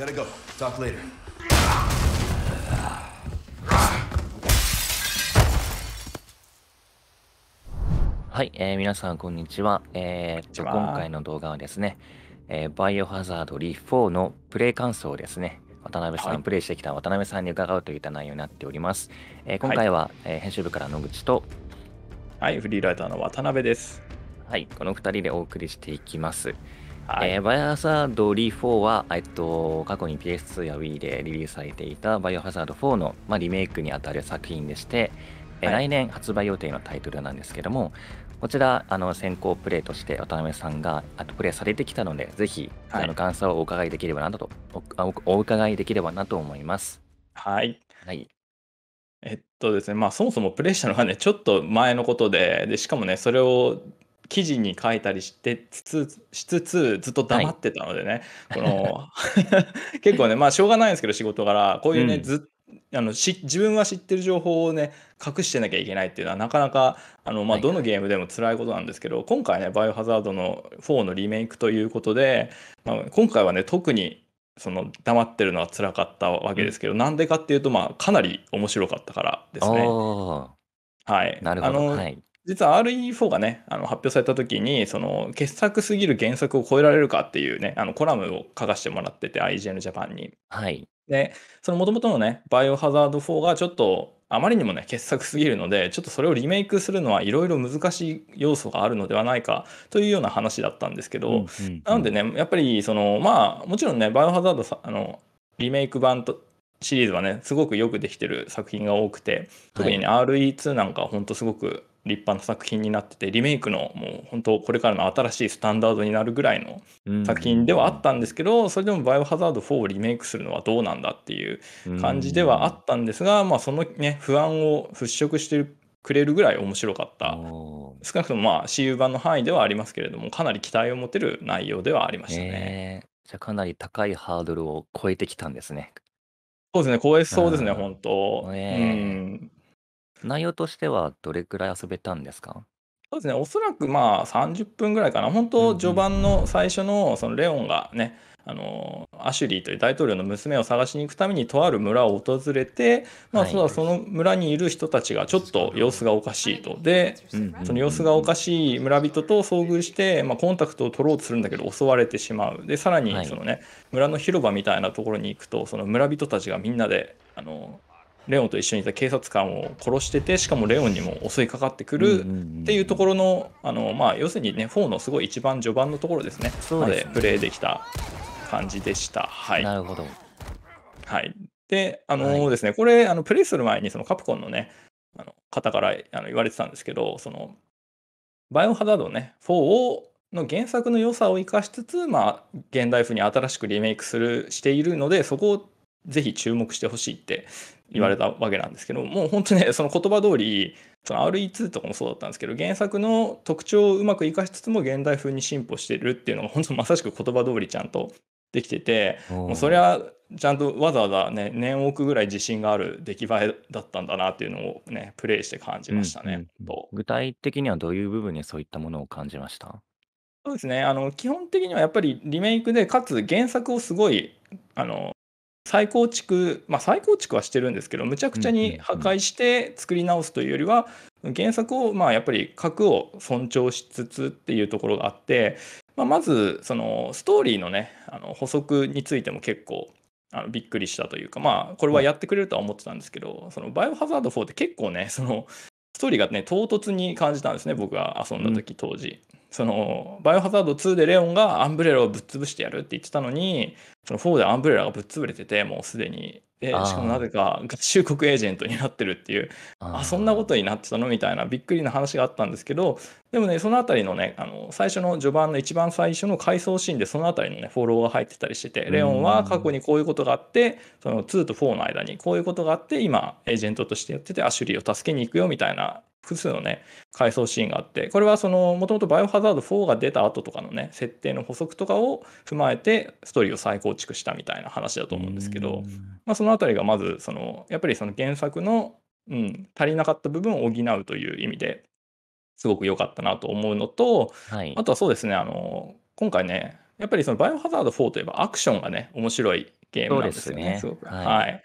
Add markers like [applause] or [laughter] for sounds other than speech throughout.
Gotta go. Talk later. はい、えー、皆さん、こんにちは。えー、今回の動画はですね、えー、バイオハザードリフ4のプレイ感想をですね、渡辺さん、はい、プレイしてきた渡辺さんに伺うといった内容になっております。えー、今回は、はい、えー、編集部から野口と、はい、フリーライターの渡辺です。はい、この2人でお送りしていきます。はい、えー、バイオハザードリー4は、えっと、過去に PS2 や Wii でリリースされていたバイオハザード4の、まあ、リメイクにあたる作品でして、え、はい、来年発売予定のタイトルなんですけども、こちらあの先行プレイとして渡辺さんがあとプレイされてきたので、ぜひ、はい、あの感想をお伺いできればなとおお伺いできればなと思います。はい。はい。えっとですね、まあそもそもプレイしたのがね、ちょっと前のことで、でしかもね、それを記事に書いたりしてつつしつつずっと黙ってたのでね、はい、この [laughs] 結構ねまあしょうがないんですけど仕事柄こういうね、うん、ずあのし自分が知ってる情報をね隠してなきゃいけないっていうのはなかなかあの、まあ、どのゲームでも辛いことなんですけど、はいはい、今回ね「バイオハザード」の4のリメイクということで、まあ、今回はね特にその黙ってるのは辛かったわけですけど、うん、なんでかっていうと、まあ、かなり面白かったからですね。はい、なるほど。はい実は RE4 がね、あの発表された時に、その傑作すぎる原作を超えられるかっていうね、あのコラムを書かせてもらってて、IGN ジャパンに。はい。で、その元々のね、バイオハザード4がちょっとあまりにもね、傑作すぎるので、ちょっとそれをリメイクするのはいろいろ難しい要素があるのではないかというような話だったんですけど、うんうんうん、なのでね、やっぱりその、まあ、もちろんね、バイオハザードさあのリメイク版とシリーズはね、すごくよくできてる作品が多くて、特にね、はい、RE2 なんかはんとすごく立派な作品になっててリメイクのもう本当これからの新しいスタンダードになるぐらいの作品ではあったんですけど、うん、それでも「バイオハザード4」をリメイクするのはどうなんだっていう感じではあったんですが、うん、まあ、その、ね、不安を払拭してくれるぐらい面白かった少なくともまあ CU 版の範囲ではありますけれどもかなり期待を持てる内容ではありましたね。えー、じゃかなり高いハードルを超えてきたんですね。そうですね、超えそうですね、本当、うん。内容としてはどれくらい遊べたんですか？そうですね、おそらくまあ30分ぐらいかな。本当序盤の最初のそのレオンがね、あのアシュリーという大統領の娘を探しに行くためにとある村を訪れて、まあ、そうだその村にいる人たちがちょっと様子がおかしいと。で、その様子がおかしい村人と遭遇して、まあ、コンタクトを取ろうとするんだけど襲われてしまう。で、さらにそのね、村の広場みたいなところに行くと、その村人たちがみんなで、あのレオンと一緒にいた警察官を殺しててしかもレオンにも襲いかかってくるっていうところの,、あのまあ、要するにね4のすごい一番序盤のところですねですねまでプレイできた感じでした。はい、なるほど、はいであのですね、はい、これあのプレイする前にそのカプコンのねあの方からあの言われてたんですけどそのバイオハザードね4をの原作の良さを生かしつつ、まあ、現代風に新しくリメイクするしているのでそこをぜひ注目してほしいって言われたわけなんですけど、もう本当ね [laughs] その言葉通りその RE2 とかもそうだったんですけど原作の特徴をうまく生かしつつも現代風に進歩してるっていうのが本当まさしく言葉通りちゃんとできててもうそれはちゃんとわざわざね年億ぐらい自信がある出来栄えだったんだなっていうのをねプレイして感じましたね。うんうん、具体的にはどういう部分にそういったものを感じましたそうですねあの基本的にはやっぱりリメイクでかつ原作をすごいあの再構築、まあ、再構築はしてるんですけど、むちゃくちゃに破壊して作り直すというよりは、原作をまあやっぱり核を尊重しつつっていうところがあって、まあ、まずそのストーリーのねあの補足についても結構あのびっくりしたというかまあこれはやってくれるとは思ってたんですけど、そのバイオハザード4って結構ねそのストーリーがね唐突に感じたんですね僕が遊んだ時当時、うん、そのバイオハザード2でレオンがアンブレラをぶっ潰してやるって言ってたのにその4でアンブレラがぶっ潰れてて、もうすでに。で、しかもなぜか合衆国エージェントになってるっていう、あそんなことになってたのみたいなびっくりな話があったんですけど、でもね、そのあたりのね、あの最初の序盤の一番最初の回想シーンで、そのあたりのね、フォローが入ってたりしてて、レオンは過去にこういうことがあって、その2と4の間にこういうことがあって、今、エージェントとしてやってて、アシュリーを助けに行くよみたいな複数のね、回想シーンがあって、これはその、もともとバイオハザード4が出た後とかのね、設定の補足とかを踏まえて、ストーリーを再構構築したみたいな話だと思うんですけど、まあ、その辺りがまずそのやっぱりその原作の、うん、足りなかった部分を補うという意味ですごく良かったなと思うのと、はい、あとはそうですねあの今回ねやっぱりそのバイオハザード4といえばアクションがね面白いゲームなんですよね、ね、すごく。はい、はい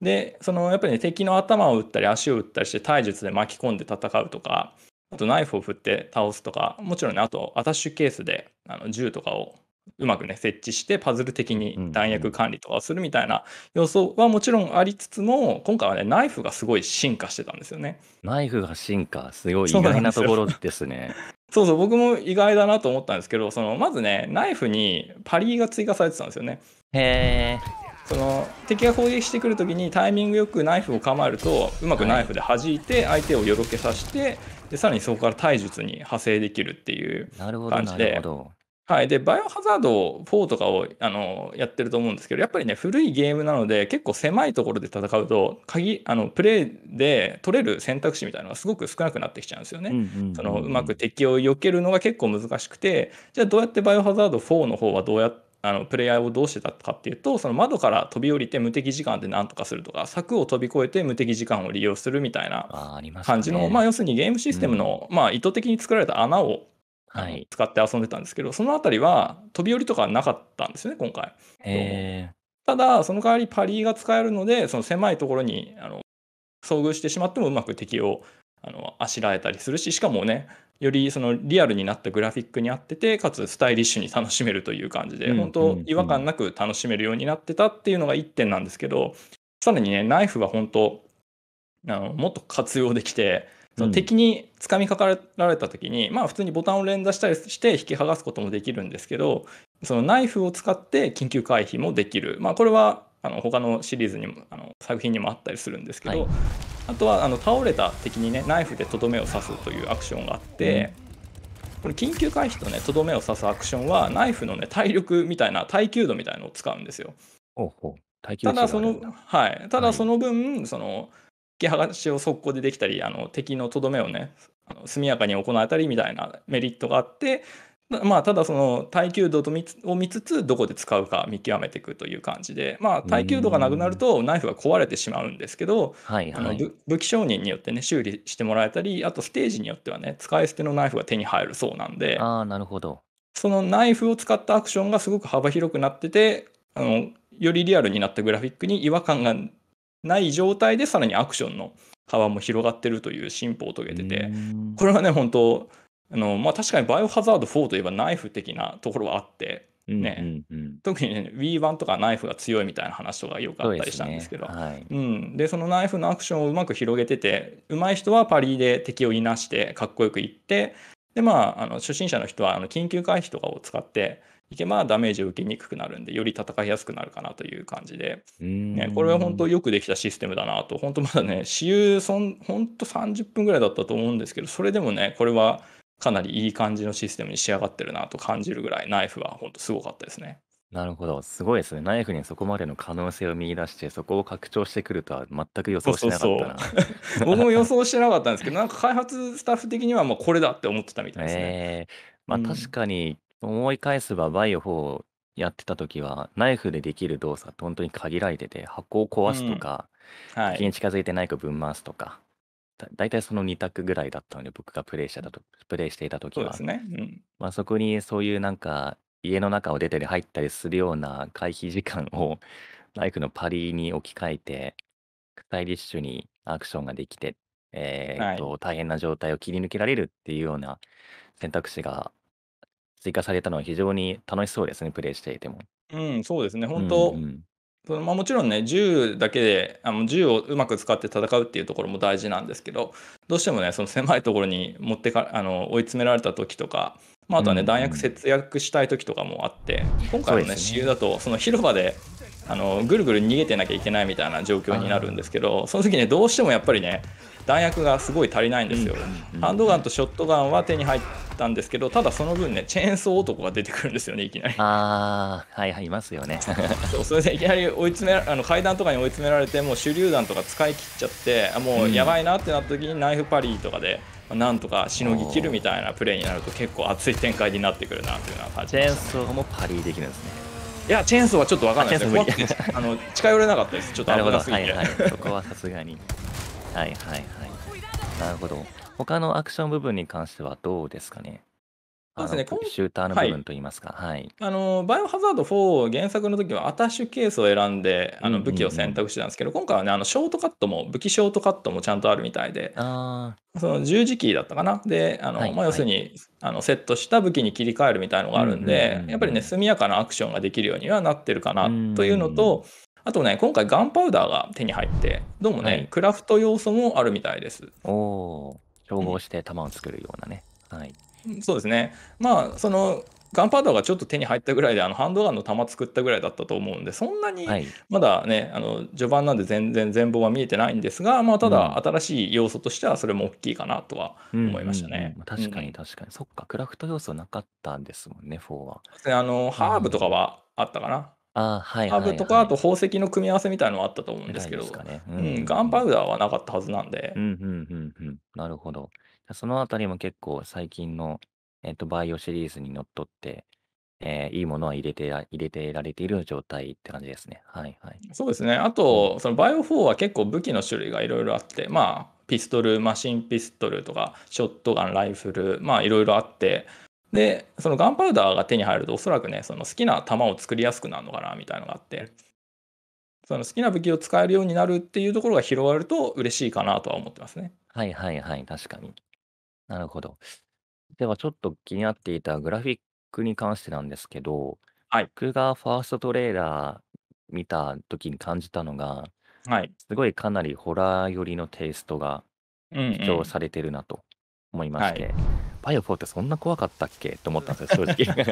でそのやっぱり、ね、敵の頭を打ったり足を打ったりして体術で巻き込んで戦うとかあとナイフを振って倒すとかもちろんねあとアタッシュケースであの銃とかをうまくね設置してパズル的に弾薬管理とかするみたいな要素はもちろんありつつも今回はねナイフがすごい進化してたんですよね。ナイフが進化すごい意外なところですね。[laughs] そうそう僕も意外だなと思ったんですけどそのまずねナイフにパリーが追加されてたんですよね。へえその敵が攻撃してくるときにタイミングよくナイフを構えるとうまくナイフで弾いて相手をよろけさせて、はい、でさらにそこから体術に派生できるっていう感じでなるほどはい。で、バイオハザード4とかを、あの、やってると思うんですけど、やっぱりね、古いゲームなので、結構狭いところで戦うと、鍵、あの、プレイで取れる選択肢みたいなのがすごく少なくなってきちゃうんですようね。んうんその、ううまく敵を避けるのが結構難しくて、じゃあどうやってバイオハザード4の方はどうやあのプレイヤーをどうしてたかっていうとその窓から飛び降りて無敵時間でなんとかするとか柵を飛び越えて無敵時間を利用するみたいなあま感じの、まあ、要するにゲームシステムん。の、まあ、意図的に作られた穴をはい、使って遊んでたんですけど、そのあたりは飛び降りとかなかったんですよね、今回。ただ、その代わりパリが使えるので、その狭いところにあの遭遇してしまってもうまく敵をあのあしらえたりするし、しかもね、よりそのリアルになったグラフィックに合ってて、かつスタイリッシュに楽しめるという感じで、ん、本当、違和感なく楽しめるようになってたっていうのが1点なんですけど、さらにね、ナイフは本当、あのもっと活用できて、その敵につかみかかられた時に、まあ普通にボタンを連打したりして引き剥がすこともできるんですけどそのナイフを使って緊急回避もできる、まあ、これはあの他のシリーズにもあの作品にもあったりするんですけど、はい、あとはあの倒れた敵にねナイフでとどめを刺すというアクションがあって。これ緊急回避とねとどめを刺すアクションはナイフのね体力みたいな耐久度みたいのを使うんですよ。ただその、はい、ただその分、はい、そのき剥しを速攻でできたりあの敵のとどめをね速やかに行えたりみたいなメリットがあってまあ、ただその耐久度を見つつどこで使うか見極めていくという感じで、まあ、耐久度がなくなるとナイフが壊れてしまうんですけど、あの武器商人によってね修理してもらえたりあとステージによってはね使い捨てのナイフが手に入るそうなんでそのナイフを使ったアクションがすごく幅広くなっててあのよりリアルになったグラフィックに違和感がない状態でさらにアクションの幅も広がってるという進歩を遂げててこれはね本当あのまあ確かに「バイオハザード4」といえばナイフ的なところはあってね、特にね Wii1 とかナイフが強いみたいな話とかよくあったりしたんですけどうん、でそのナイフのアクションをうまく広げてて上手い人はパリで敵をいなしてかっこよくいってでまああの初心者の人はあの緊急回避とかを使ってけばダメージを受けにくくなるんでより戦いやすくなるかなという感じで、ね、これは本当よくできたシステムだなと本当まだね私有本当30分ぐらいだったと思うんですけどそれでもねこれはかなりいい感じのシステムに仕上がってるなと感じるぐらいナイフは本当すごかったですね。なるほど、すごいですね。ナイフにそこまでの可能性を見出して、そこを拡張してくるとは全く予想してなかったな。そうそうそう僕も予想してなかったんですけど、なんか開発スタッフ的にはもうこれだって思ってたみたいですね。[laughs] えーまあ、確かに思い返せばバイオ4をやってた時はナイフでできる動作って本当に限られてて箱を壊すとか、うんはい敵に近づいてイフをぶん回すとかだ大体その2択ぐらいだったので僕がプレイしてたとプレイしていた時はそこにそういうなんか家の中を出たり入ったりするような回避時間を [laughs] ナイフのパリに置き換えてスタイリッシュにアクションができて、えーっはい大変な状態を切り抜けられるっていうような選択肢が追加されたのは非常に楽しそうですね、プレイしていても。うん、そうですね、う本んう当、ん。そのまあ、もちろんね、銃だけで、あの銃をうまく使って戦うっていうところも大事なんですけど、どうしてもね、その狭いところに持ってかあの追い詰められた時とか、まあ、あとはね、んう弾薬節約したい時とかもあって、今回のね、す私有ね。だと、その広場であのぐるぐる逃げてなきゃいけないみたいな状況になるんですけどその時ねどうしてもやっぱりね弾薬がすごい足りないんですよ、ハンドガンとショットガンは手に入ったんですけどただその分ねチェーンソー男が出てくるんですよねいきなりああはいはいいますよね [laughs] そうそれでいきなり追い詰めあの階段とかに追い詰められてもう手榴弾とか使い切っちゃってあもうやばいなってなった時にナイフパリとかでなんとかしのぎきるみたいなプレーになると結構熱い展開になってくるなというのは感じチェーンソーもパリーできるんですねいやチェーンソーはちょっと分かんないです怖くてあの近寄れなかったですちょっと危なすぎてはい、はい、そこはさすがにはいはいはいなるほど他のアクション部分に関してはどうですかねそうですね、シューターの部分といいますか。はい。あの、バイオハザード4、原作の時はアタッシュケースを選んで、あの、武器を選択してたんですけど、今回はね、あの、ショートカットも、武器ショートカットもちゃんとあるみたいで、あその十字キーだったかな。で、あはの、いまあ、要するい。に、あの、セットした武器に切り替えるみたいのがうあんるうんで、やっぱりね、速やかなアクションができるようにはなってるかなというのん。と、あとね、今回ガンパウダーが手に入って、どうもはね、い。クラフト要素もあるみたいです。おお、調合して弾を作るようなね。はい。そうですね。まあ、その、ガンパウダーがちょっと手に入ったぐらいで、あのハンドガンの弾作ったぐらいだったと思うんで、そんなにまだね、あの序盤なんで全然全貌は見えてないんですが、まあ、ただ、新しい要素としてはそれも大きいかなとは思いましたうん。ね。まうん確かに確かに。そっか、クラフト要素なかったんですもんね、4は。であの、ハーブとかはあったかな。ハーブとかあと宝石の組み合わせみたいのはあったと思うんですけすど、ね。ううん、ガンパウダーはなかったはずなんうで、んうんうんうん。なるほど。そのあたりも結構最近の、えと、バイオシリーズにのっとって、えーいいものは入れてら、入れてられている状態って感じですね。はいはい。そうですね。あと、そのバイオ4は結構武器の種類がいろいろあって、まあ、ピストル、マシンピストルとか、ショットガン、ライフル、まあ、いろいろあって、でそのガンパウダーが手に入るとおそらくねその好きな弾を作りやすくなるのかなみたいのがあってその好きな武器を使えるようになるっていうところが広がると嬉しいかなとは思ってますね。はいはいはい、確かに。なるほど。ではちょっと気になっていたグラフィックに関してなんですけど、はい。僕がファーストトレーラー見た時に感じたのが、はい。すごいかなりホラー寄りのテイストがうん主張されてるなと思いまはしい。て。バイオ4ってそんな怖かったっけと思ったんですよ正直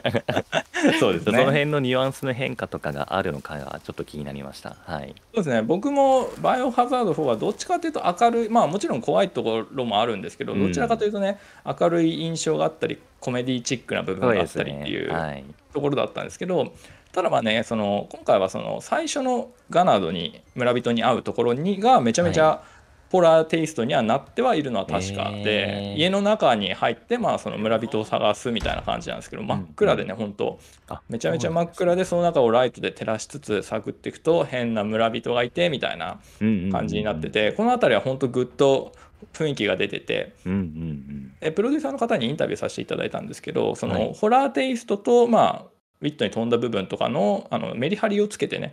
そうです、ね、その辺のニュアンスの変化とかがあるのかがちょっと気になりました、はい、そうですね僕もバイオハザード4はどっちかというと明るいまあもちろん怖いところもあるんですけどどちらかというとね、うん、明るい印象があったりコメディチックな部分があったりっていう、ねはい、ところだったんですけど、ただまあねその今回はその最初のガナードに村人に会うところにがめちゃめちゃ、はいホラーテイストにはなってはいるのは確かで、家の中に入って、まあ、その村人を探すみたいな感じなんですけど真っ暗でね、ん、本当めちゃめちゃ真っ暗でその中をライトで照らしつつ探っていくと変な村人がいてみたいな感じになってて、この辺りは本当ぐっと雰囲気が出てて、うんうんうん、プロデューサーの方にインタビューさせていただいたんですけどその、ホラーテイストと、まあ、ウィットに飛んだ部分とかのあのメリハリをつけてね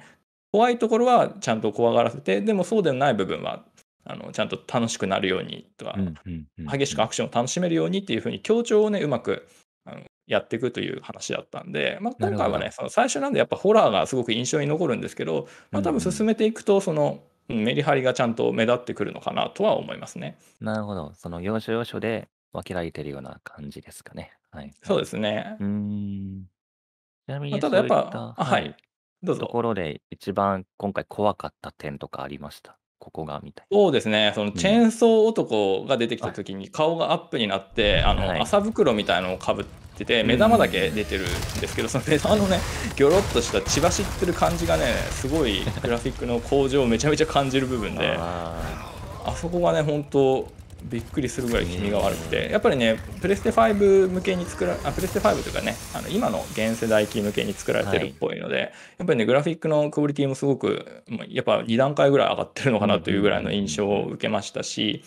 怖いところはちゃんと怖がらせてでもそうでない部分はあのちゃんと楽しくなるようにとか、激しくアクションを楽しめるようにっていうふうに強調をねうまくあのやっていくという話だったんで、まあ、今回はねその最初なんでやっぱホラーがすごく印象に残るんですけど、まあ、多分進めていくとその、メリハリがちゃんと目立ってくるのかなとは思いますね。なるほどその要所要所で分けられてるような感じですかね。はい、そうですね。うんちなみに、ただやっぱ、ははい、どうぞ。ところで一番今回怖かった点とかありましたここがみたいな。そうですね、そのチェーンソー男が出てきた時に顔がアップになって、うん、あの、麻袋みたいのをかぶってて、目玉だけ出てるんですけど、その目玉のね、ぎょろっとした血走ってる感じがね、すごいグラフィックの向上をめちゃめちゃ感じる部分で、[laughs] あそこがね、本当、びっくりするぐらい気味が悪くてやっぱりねプレステ5向けに作らあプレステ5というかねあの今の現世代機向けに作られてるっぽいので、はい、やっぱりねグラフィックのクオリティもすごくやっぱ2段階ぐらい上がってるのかなというぐらいの印象を受けましたし、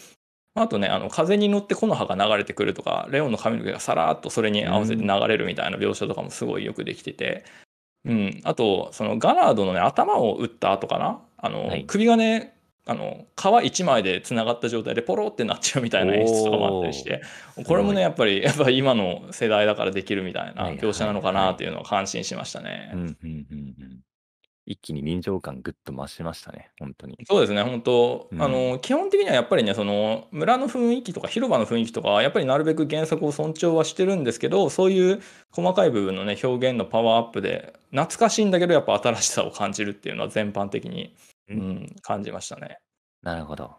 あとねあの風に乗って木の葉が流れてくるとかレオンの髪の毛がさらっとそれに合わせて流れるみたいな描写とかもすごいよくできてて、うん、あとそのガナードのね頭を打った後かなあの、はい、首がねあの皮1枚でつながった状態でポロってなっちゃうみたいな演出とかもあったりしてこれもねやっぱりやっぱ今の世代だからできるみたいな描写なのかなっていうのを感心しましたね。一気に臨場感ぐっと増しましたね、本当に。そうですね、本当、うん、あの基本的にはやっぱりね、その村の雰囲気とか広場の雰囲気とか、やっぱりなるべく原作を尊重はしてるんですけど、そういう細かい部分のね、表現のパワーアップで、懐かしいんだけど、やっぱ新しさを感じるっていうのは全般的にうん、感じましたね。なるほど。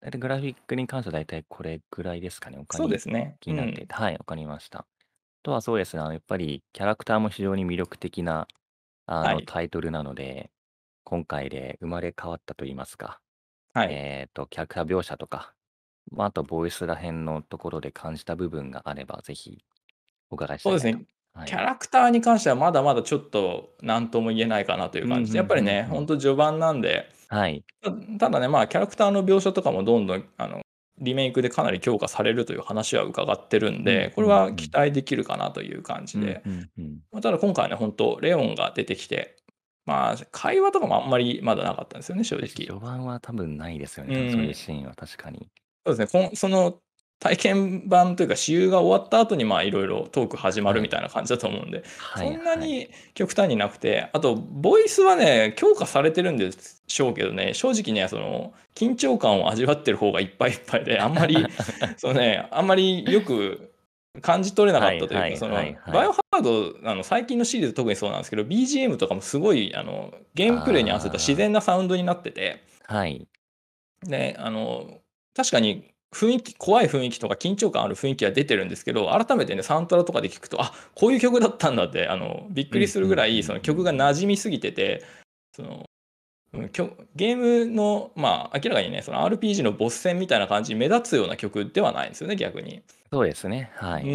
大体グラフィックに関しては大体これぐらいですかね。他そうですね。気になってはい、わかりました。あとはそうですね、やっぱりキャラクターも非常に魅力的なあはのい。タイトルなので、今回で生まれ変わったと言いますか、はい。えっ、と、キャラクター描写とか、まあ、あとボイスら辺のところで感じた部分があれば、ぜひお伺いしそういですね。キャラクターに関してはまだまだちょっと何とも言えないかなという感じで、やっぱりね、本当序盤なんで、はい、ただね、まあ、キャラクターの描写とかもどんどんあのリメイクでかなり強化されるという話は伺ってるんで、これは期待できるかなという感じで、まただ今回ね、本当、レオンが出てきて、まあ、会話とかもあんまりまだなかったんですよね、正直。序盤は多分ないですよね、うん、そういうシーンは確かに。そうですね、こその体験版というか私有が終わった後にまあいろいろトーク始まるみたいな感じだと思うんで、はい、そんなに極端になくて、はいはい、あとボイスはね強化されてるんでしょうけどね正直ねその緊張感を味わってる方がいっぱいいっぱいで [laughs] あんまりそのねあんまりよく感じ取れなかったというか、その、バイオハード、あの最近のシリーズ特にそうなんですけど、BGM とかもすごいあのゲームプレイに合わせた自然なサウンドになってて、はい。ね、あの、確かに雰囲気怖い雰囲気とか緊張感ある雰囲気は出てるんですけど改めてねサントラとかで聞くとあこういう曲だったんだってあのびっくりするぐらいその曲が馴染みすぎててそのゲームのまあ明らかにねその RPG のボス戦みたいな感じに目立つような曲ではないんですよね逆に。そうですねはい、う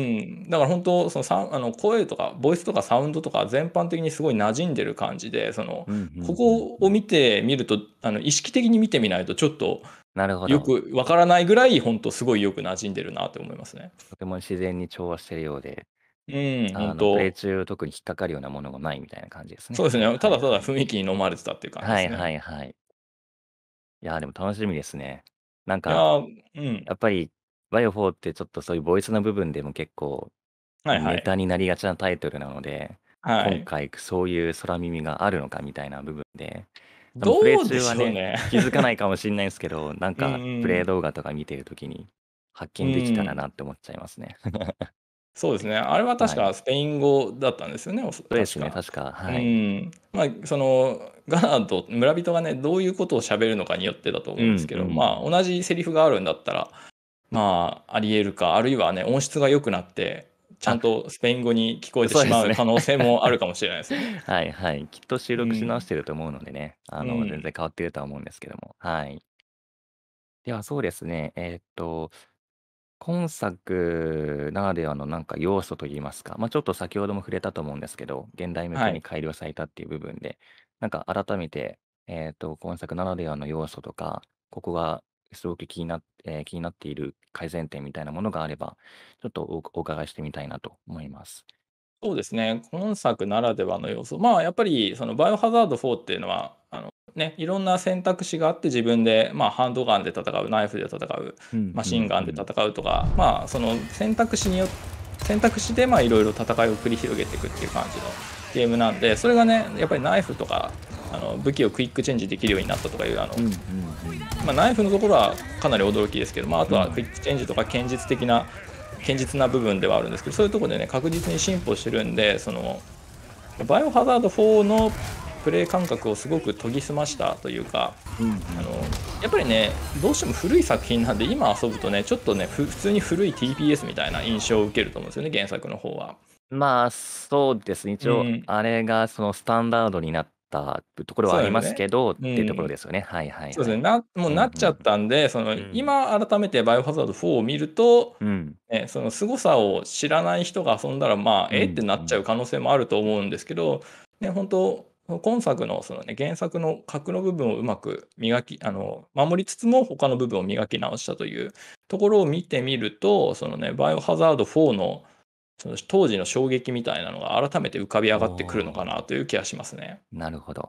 ん、だから本当そのさあの声とかボイスとかサウンドとか全般的にすごい馴染んでる感じでその、ここを見てみるとあの意識的に見てみないとちょっと。なるほど。よくわからないぐらい、本当すごいよく馴染んでるなって思いますね。とても自然に調和してるようで、うん、あ本のプレイ中特に引っかかるようなものがないみたいな感じですね。そうですね。ただただ雰囲気に飲まれてたっていう感じではすいね。はいはい。いやー、でも楽しみですね。なんやか、うん。やっぱり、バイオ4ってちょっとそういうボイスの部分でも結構ネタになりがちなタイトルなので、は今い。回そういう空耳があるのかみたいな部分で、どうでしょうね、ね、[laughs] 気づかないかもしれないですけど、[laughs] なんかプレイ動画とか見てるときに発見できたらなって思っちゃいますね。[laughs] そうですね、あれは確かスペイン語だったんですよね、はい、ですね、確か。はい、まあ、そのガナーと村人がね、どういうことをしゃべるのかによってだと思うんですけど、うんうん、まあ、同じセリフがあるんだったら、まあ、ありえるか、あるいはね、音質が良くなって、ちゃんとスペイン語に聞こえてしまう可能性もあるかもしれないですね。す [laughs] ねはいはい。きっと収録し直してると思うのでね、うん、あの、全然変わってるとは思うんですけども。はい。ではそうですね、えーっと、今作ならではのなんか要素といいますか、まあ、ちょっと先ほども触れたと思うんですけど、現代向けに改良されたっていう部分で、なんか改めて、えーっと、今作ならではの要素とか、ここがすごく気になっえー気になっている改善点みたいなものがあれば、ちょっとおお伺いしてみたいなと思います。そうですね、今作ならではの要素、まあ、やっぱりそのバイオハザード4っていうのは、あのね、いろんな選択肢があって、自分で、まあ、ハンドガンで戦う、ナイフで戦う、マシンガンで戦うとか、まあ、その選択肢によって、選択肢でまあいろいろ戦いを繰り広げていくっていう感じのゲームなんで、それがね、やっぱりナイフとかあの武器をクイックチェンジできるようになったとかいうあの、まあ、ナイフのところはかなり驚きですけど、まあ、あとはクイックチェンジとか堅実的な堅実な部分ではあるんですけどそういうところでね確実に進歩してるんでそのバイオハザード4のプレー感覚をすごく研ぎ澄ましたというか、うんうん、あのやっぱりねどうしても古い作品なんで今遊ぶとねちょっとね普通に古い TPS みたいな印象を受けると思うんですよね原作の方は。まあそうですね一応、あれがそのスタンダードになっったところはありますけど、ね、っていうところですよね。うん、はいはい、そうですねな。もうなっちゃったんで、うんうん、その今改めて「バイオハザード4」を見ると、うん、ね、その凄さを知らない人が遊んだらまあ、うん、えってなっちゃう可能性もあると思うんですけど、ね、本当今作のその、ね、原作の核の部分をうまく磨きあの守りつつも他の部分を磨き直したというところを見てみるとその、ね、バイオハザード4のその当時の衝撃みたいなのが改めて浮かび上がってくるのかなという気がしますね。なるほど。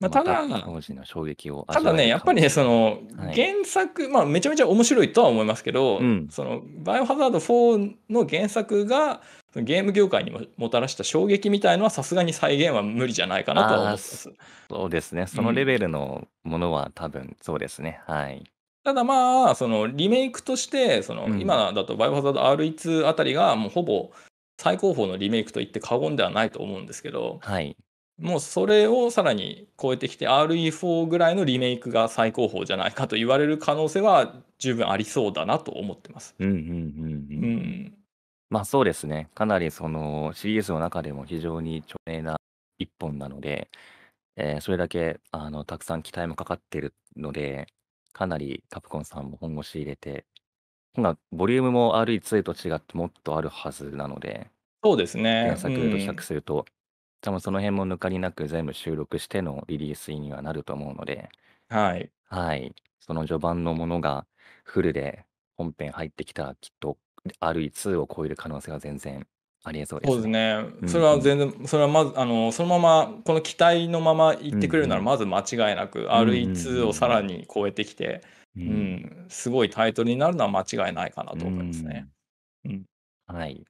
まあ、ただ、ま、当時の衝撃をただね、やっぱりね、その原作、はい、まあ、めちゃめちゃ面白いとは思いますけど、うん、そのバイオハザード4の原作がゲーム業界にもたらした衝撃みたいのは、さすがに再現は無理じゃないかなとは思います。そうですね、そのレベルのものは多分そうですね、うん、はい。ただまあ、そのリメイクとして、その今だとバイオハザード R2 あたりがもうほぼ最高峰のリメイクと言って過言ではないと思うんですけど、はい。もうそれをさらに超えてきて RE4 ぐらいのリメイクが最高峰じゃないかと言われる可能性は十分ありそうだなと思ってます。うんうんうんまあそうですね。かなりそのシリーズの中でも非常に著名な一本なので、えーそれだけあのたくさん期待もかかってるので、かなりカプコンさんも本腰入れて、今、ボリュームも RE2 と違ってもっとあるはずなので、そうですね。原作と比較すると、多分その辺も抜かりなく全部収録してのリリースにはなると思うので、はい。はい。その序盤のものがフルで本編入ってきたらきっと RE2 を超える可能性は全然ありえそうですそうですね。それは全然、それはまず、あの、そのまま、この期待のまま行ってくれるなら、まず間違いなく、RE2 をさらに超えてきて、ううん、ん、すごいタイトルになるのは間違いないかなと思いますね。ん、うん。はい。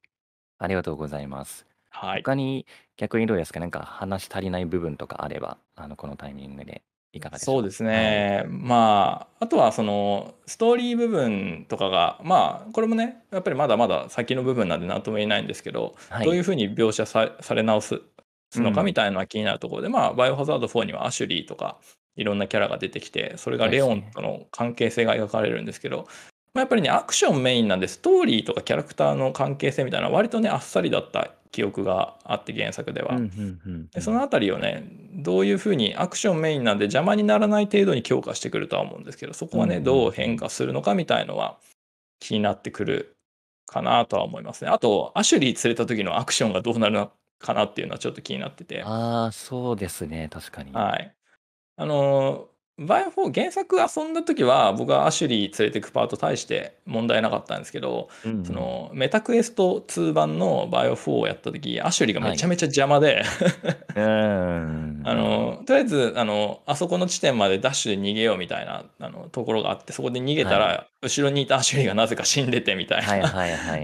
ありがとうございます。はい。他に逆にどうですかなんか話し足りない部分とかあれば、あの、このタイミングで。かがでしょうそうですね、はい、まああとはそのストーリー部分とかがまあこれもねやっぱりまだまだ先の部分なんで何とも言えないんですけど、はい、どういうふうに描写され直すのかみたいなのは気になるところで、うん、まあバイオハザード4にはアシュリーとかいろんなキャラが出てきてそれがレオンとの関係性が描かれるんですけど、まやっぱりねアクションメインなんでストーリーとかキャラクターの関係性みたいな割とねあっさりだった記憶があって原作では。でその辺りをねどういうふうにアクションメインなんで邪魔にならない程度に強化してくるとは思うんですけどそこはね、どう変化するのかみたいのは気になってくるかなとは思いますね。あとアシュリー連れた時のアクションがどうなるのかなっていうのはちょっと気になってて。ああそうですね確かに。はい。あの Y4 原作遊んだ時は僕はアシュリー連れてくパート大して問題なかったんですけど、うん、そのメタクエスト2版のバイオ4をやった時アシュリーがめちゃめちゃ邪魔で、は [laughs] い、あのとりあえずあのあそこの地点までダッシュで逃げようみたいなあのところがあってそこで逃げたら、はい、後ろにいたアシュリーがなぜか死んでてみたいな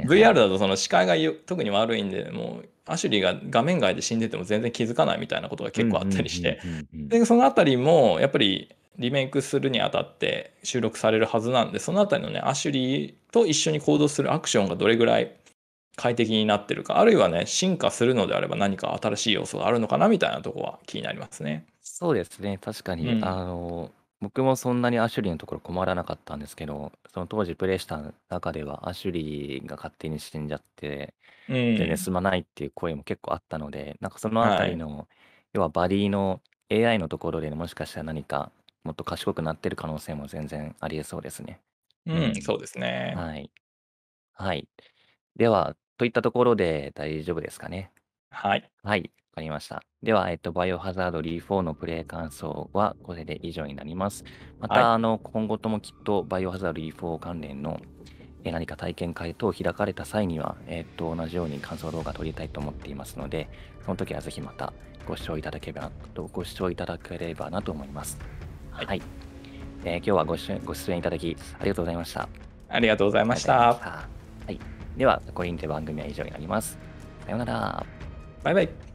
VR [laughs] だとその視界が特に悪いんでもうアシュリーが画面外で死んでても全然気づかないみたいなことが結構あったりして、でその辺りもやっぱりリメイクするにあたって収録されるはずなんでその辺りのねアシュリーと一緒に行動するアクションがどれぐらい快適になってるかあるいはね進化するのであれば何か新しい要素があるのかなみたいなとこは気になりますね。そうですね確かに、うん、あの僕もそんなにアシュリーのところ困らなかったんですけどその当時プレイした中ではアシュリーが勝手に死んじゃって、うん、全然進まないっていう声も結構あったのでなんかその辺りの、はい、要はバディの AI のところでもしかしたら何かもっと賢くなってる可能性も全然ありえそうですね。うん、そうですね。はい。はい。では、といったところで大丈夫ですかね。はい。はい、わかりました。では、えっと、バイオハザードリー4のプレイ感想はこれで以上になります。また、はい、あの、今後ともきっとバイオハザードリー4関連のえ何か体験会等開かれた際には、えっと、同じように感想動画撮りたいと思っていますので、その時はぜひまたご視聴いただければご視聴いただければなと思います。はい、はい、えー、今日はご出演ご出演いただきありがとうございましたありがとうございましたはい、ではこれにて番組は以上になりますさようならバイバイ